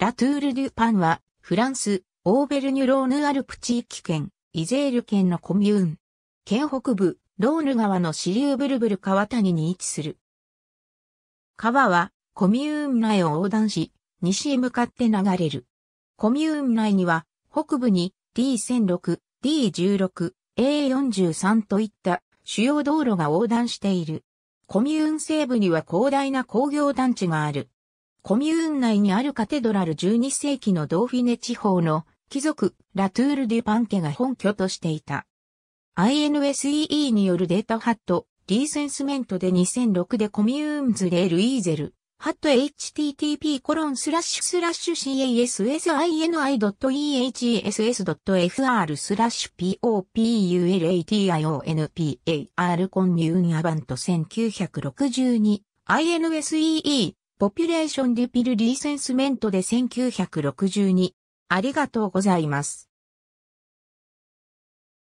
ラトゥール・デュ・パンは、フランス、オーベルニュ・ローヌ・アルプ地域圏、イゼール県のコミューン。県北部、ローヌ川の支流ブルブル川谷に位置する。川は、コミューン内を横断し、西へ向かって流れる。コミューン内には、北部に D1006、D16、A43 といった主要道路が横断している。コミューン西部には広大な工業団地がある。コミューン内にあるカテドラル12世紀のドーフィネ地方の貴族ラトゥール・デュパン家が本拠としていた。INSEE によるデータハットリーセンスメントで2006でコミューンズレールイーゼルハット http コロンスラッシュスラッシュ casini.ehss.fr スラッシュ populationpar コンミューンアバント1962 INSEE ポピュレーションデュピルリーセンスメントで1962。ありがとうございます。